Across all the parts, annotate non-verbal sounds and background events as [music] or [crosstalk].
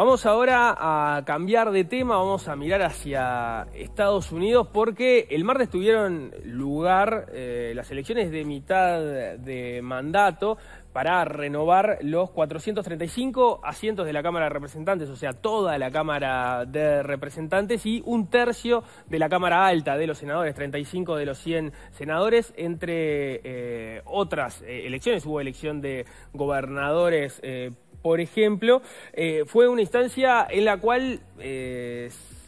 Vamos ahora a cambiar de tema, vamos a mirar hacia Estados Unidos porque el martes tuvieron lugar eh, las elecciones de mitad de mandato para renovar los 435 asientos de la Cámara de Representantes, o sea, toda la Cámara de Representantes y un tercio de la Cámara Alta de los senadores, 35 de los 100 senadores, entre eh, otras eh, elecciones. Hubo elección de gobernadores. Eh, por ejemplo, fue una instancia en la cual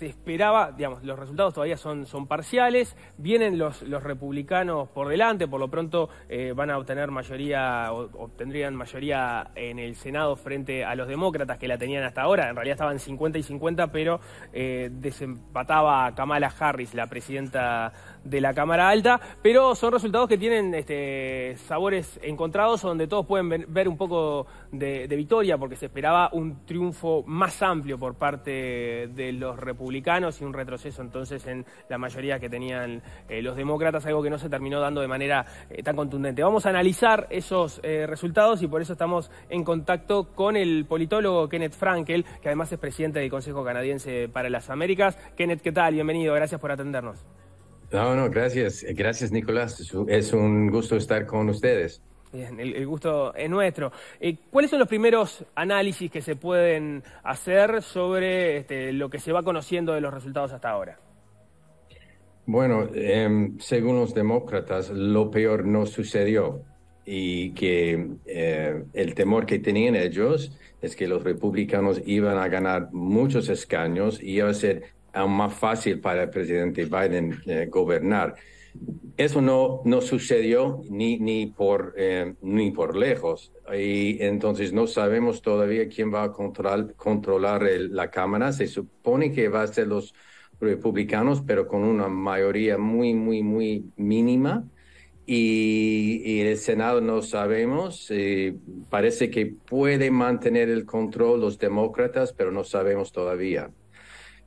se esperaba, digamos, los resultados todavía son, son parciales, vienen los, los republicanos por delante, por lo pronto eh, van a obtener mayoría, o, obtendrían mayoría en el Senado frente a los demócratas que la tenían hasta ahora, en realidad estaban 50 y 50, pero eh, desempataba Kamala Harris, la presidenta de la Cámara Alta, pero son resultados que tienen este, sabores encontrados donde todos pueden ver un poco de, victoria porque se esperaba un triunfo más amplio por parte de los republicanos y un retroceso entonces en la mayoría que tenían eh, los demócratas, algo que no se terminó dando de manera eh, tan contundente. Vamos a analizar esos eh, resultados y por eso estamos en contacto con el politólogo Kenneth Frankel, que además es presidente del Consejo Canadiense para las Américas. Kenneth, ¿qué tal? Bienvenido, gracias por atendernos. No, no, gracias. Eh, gracias, Nicolás. Es un gusto estar con ustedes. el, gusto es nuestro. Eh, ¿Cuáles son los primeros análisis que se pueden hacer sobre este, lo que se va conociendo de los resultados hasta ahora? Bueno, em, según los demócratas, lo peor no sucedió y que eh, el temor que tenían ellos es que los republicanos iban a ganar muchos escaños y iba a ser aún más fácil para el presidente Biden eh, gobernar. Eso no, no sucedió ni, ni, por, eh, ni por lejos. Y entonces no sabemos todavía quién va a controlar la Cámara. Se supone que va a ser los republicanos, pero con una mayoría muy, muy, muy mínima. Y, el Senado no sabemos. Eh, parece que puede mantener el control los demócratas, pero no sabemos todavía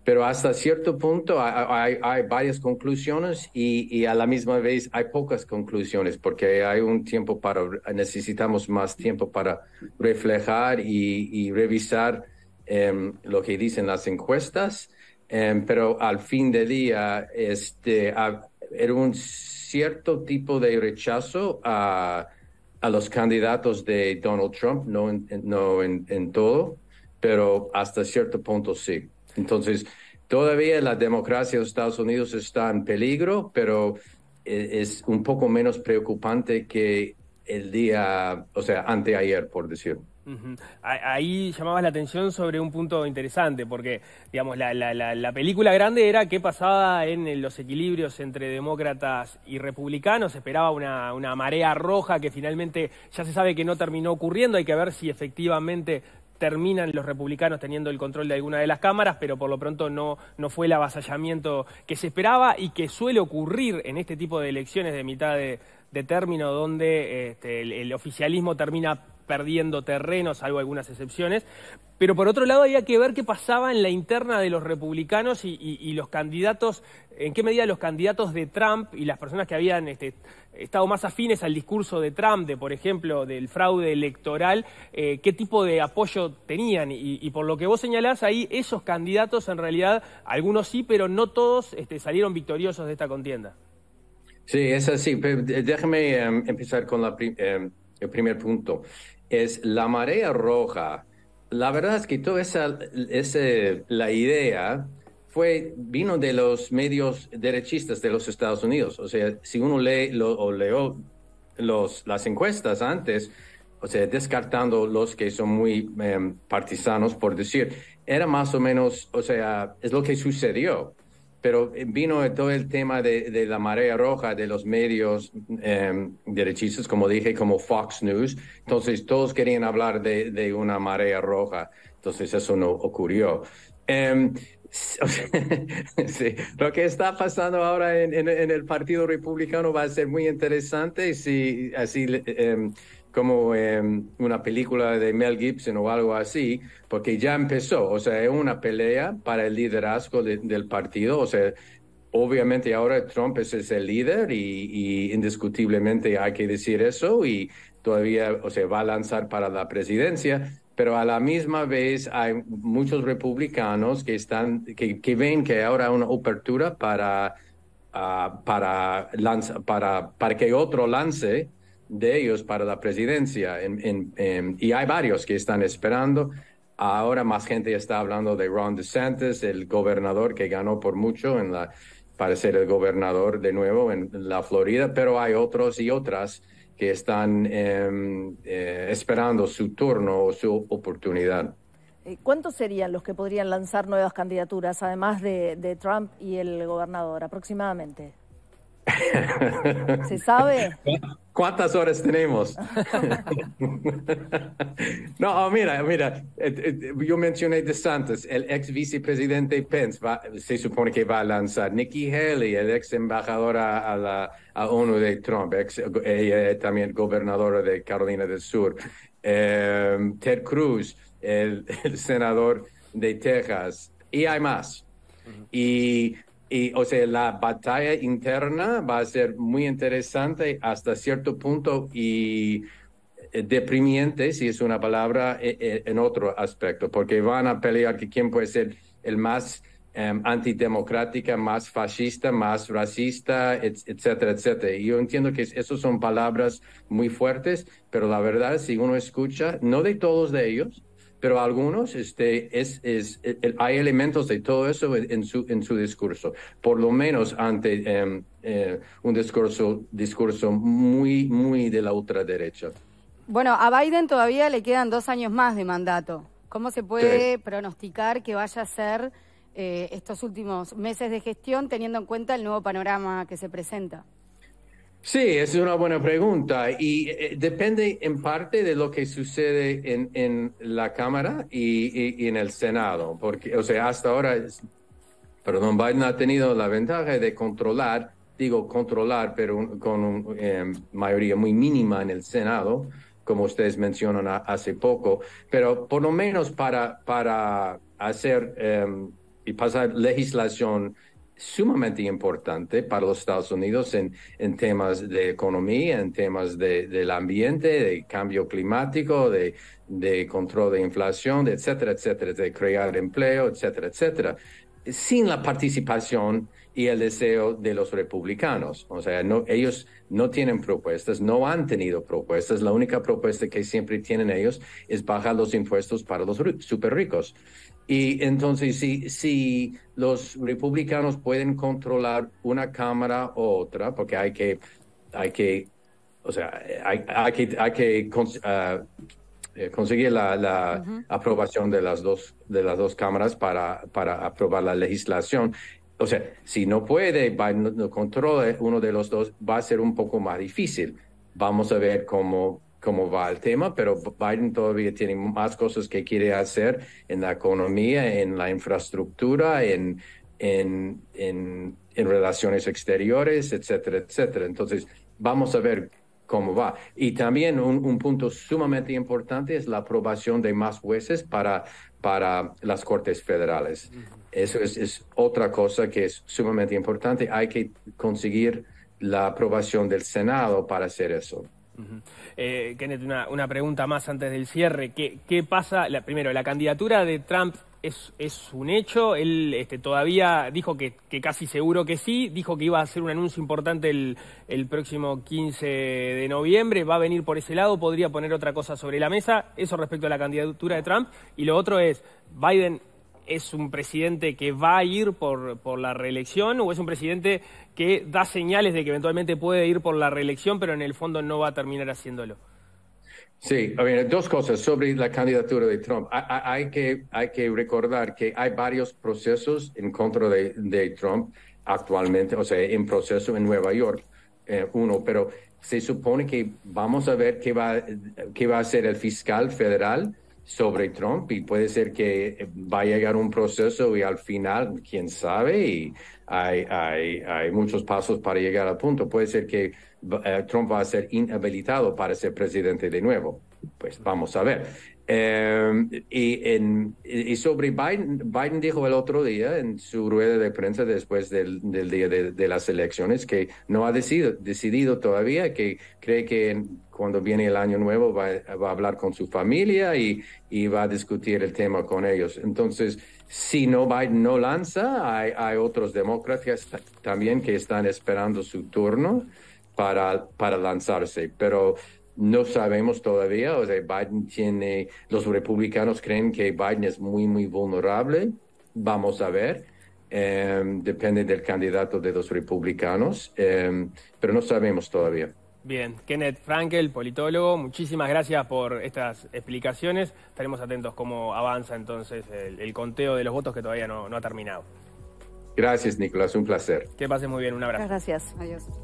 pero hasta cierto punto hay, varias conclusiones y, a la misma vez hay pocas conclusiones porque hay un tiempo para, necesitamos más tiempo para reflejar y, revisar em, lo que dicen las encuestas, em, pero al fin de día este, era un cierto tipo de rechazo a, los candidatos de Donald Trump, no, no en todo, pero hasta cierto punto sí. Entonces, todavía la democracia de Estados Unidos está en peligro, pero eh, es un poco menos preocupante que el día, o sea, anteayer, por decirlo. Ahí llamabas la atención sobre un punto interesante, porque digamos, la, la, la, película grande era qué pasaba en los equilibrios entre demócratas y republicanos. Esperaba una, una marea roja que finalmente ya se sabe que no terminó ocurriendo. Hay que ver si efectivamente terminan los republicanos teniendo el control de alguna de las cámaras, pero por lo pronto no, no fue el avasallamiento que se esperaba y que suele ocurrir en este tipo de elecciones de mitad de, término, donde este, el, el oficialismo termina perdiendo terreno, salvo algunas excepciones. Pero por otro lado había que ver qué pasaba en la interna de los republicanos y, los candidatos, en qué medida los candidatos de Trump y las personas que habían este, estado más afines al discurso de Trump, de por ejemplo, del fraude electoral, eh, qué tipo de apoyo tenían. Y, por lo que vos señalás ahí, esos candidatos en realidad, algunos sí, pero no todos este, salieron victoriosos de esta contienda. Sí, es así. Déjeme em, empezar con em, el primer punto es la marea roja. La verdad es que toda esa, la idea fue, vino de los medios derechistas de los Estados Unidos. O sea, si uno lee o leo los, las encuestas antes, o sea, descartando los que son muy em, partisanos, por decir, era más o menos, o sea, es lo que sucedió pero vino todo el tema de, la marea roja de los medios em, derechistas, como dije, como Fox News. Entonces todos querían hablar de, una marea roja. Entonces eso no ocurrió. Em, [laughs] lo que está pasando ahora en, el Partido Republicano va a ser muy interesante si así em, como em, una película de Mel Gibson o algo así, porque ya empezó, o sea, es una pelea para el liderazgo del partido, o sea, obviamente ahora Trump es, el líder y, indiscutiblemente hay que decir eso y todavía, o va a lanzar para la presidencia, pero a la misma vez hay muchos republicanos que están, que, ven que ahora hay una apertura para, ah, para, para, para que otro lance de ellos para la presidencia y hay varios que están esperando. Ahora más gente está hablando de Ron DeSantis, el gobernador que ganó por mucho en la, para ser el gobernador de nuevo en la Florida, pero hay otros y otras que están em, eh, esperando su turno o su oportunidad. Eh, ¿Cuántos serían los que podrían lanzar nuevas candidaturas, además de, de Trump y el gobernador, aproximadamente? [laughs] ¿Se sabe? ¿Cuántas horas tenemos? [laughs] no, oh, mira, mira, eh, eh, yo mencioné de Santos, el ex vicepresidente Pence se supone que va a lanzar. Nikki Haley, el ex embajadora a la ONU de Trump, ex, también gobernadora de Carolina del Sur. Eh, Ted Cruz, el, el senador de Texas, y hay más. Y y, o sea, la batalla interna va a ser muy interesante hasta cierto punto y eh, deprimiente, si es una palabra, e, e, en otro aspecto, porque van a pelear que quién puede ser el más em, antidemocrática, más fascista, más racista, etcétera, etcétera. Y yo entiendo que esas son palabras muy fuertes, pero la verdad, si uno escucha, no de todos de ellos, pero algunos este, es, es, e, hay elementos de todo eso en su, en su discurso, por lo menos ante em, eh, un discurso, discurso muy, muy de la ultraderecha. Bueno, a Biden todavía le quedan dos años más de mandato. ¿Cómo se puede pronosticar que vaya a ser eh, estos últimos meses de gestión teniendo en cuenta el nuevo panorama que se presenta? Sí, es una buena pregunta y eh, depende en parte de lo que sucede en, en la Cámara y, y, en el Senado, porque, o sea, hasta ahora, perdón, Biden ha tenido la ventaja de controlar, digo controlar, pero con una em, mayoría muy mínima en el Senado, como ustedes mencionan hace poco, pero por lo menos para, para hacer em, y pasar legislación sumamente importante para los Estados Unidos en, en temas de economía, en temas de, del ambiente, de cambio climático, de, de control de inflación, de etcétera, etcétera, de crear empleo, etcétera, etcétera, sin la participación y el deseo de los republicanos. O sea, no, ellos no tienen propuestas, no han tenido propuestas. La única propuesta que siempre tienen ellos es bajar los impuestos para los super ricos. Y entonces, si, si los republicanos pueden controlar una Cámara u otra, porque hay que, hay que, o sea, hay, que, ah, eh, conseguir la, aprobación de las dos, de las dos cámaras para, para aprobar la legislación. O sea, si no puede, no controla uno de los dos, va a ser un poco más difícil. Vamos a ver cómo cómo va el tema, pero Biden todavía tiene más cosas que quiere hacer en la economía, en la infraestructura, en, en, relaciones exteriores, etcétera, etcétera. Entonces, vamos a ver cómo va. Y también un, punto sumamente importante es la aprobación de más jueces para, para las Cortes Federales. Eso es, otra cosa que es sumamente importante. Hay que conseguir la aprobación del Senado para hacer eso. Eh, Kenneth, una, una, pregunta más antes del cierre. ¿Qué, qué pasa? primero, la candidatura de Trump es, es un hecho. Él este, todavía dijo que, que, casi seguro que sí. Dijo que iba a hacer un anuncio importante el, el, próximo 15 de noviembre. Va a venir por ese lado. Podría poner otra cosa sobre la mesa. Eso respecto a la candidatura de Trump. Y lo otro es, Biden es un presidente que va a ir por, por, la reelección o es un presidente que da señales de que eventualmente puede ir por la reelección, pero en el fondo no va a terminar haciéndolo? Sí, a ver, dos cosas sobre la candidatura de Trump. Hay, que, hay que recordar que hay varios procesos en contra de, de Trump actualmente, o sea, en proceso en Nueva York, eh, uno, pero se supone que vamos a ver qué va, qué va a hacer el fiscal federal sobre Trump y puede ser que eh, va a llegar un proceso y al final, quién sabe, y hay, hay, muchos pasos para llegar al punto. Puede ser que eh, Trump va a ser inhabilitado para ser presidente de nuevo pues vamos a ver. Em, y, en, y, sobre Biden, Biden dijo el otro día en su rueda de prensa después del, del día de, de, las elecciones que no ha decidido, decidido todavía, que cree que cuando viene el año nuevo va, va a hablar con su familia y, y, va a discutir el tema con ellos. Entonces, si no Biden no lanza, hay, hay otros demócratas también que están esperando su turno para, para lanzarse. Pero no sabemos todavía, o sea, Biden tiene, los republicanos creen que Biden es muy, muy vulnerable, vamos a ver, em, depende del candidato de los republicanos, em, pero no sabemos todavía. Bien, Kenneth Frankel, politólogo, muchísimas gracias por estas explicaciones. Estaremos atentos cómo avanza entonces el, conteo de los votos que todavía no, ha terminado. Gracias, Nicolás, un placer. Que pase muy bien, un abrazo. gracias, adiós.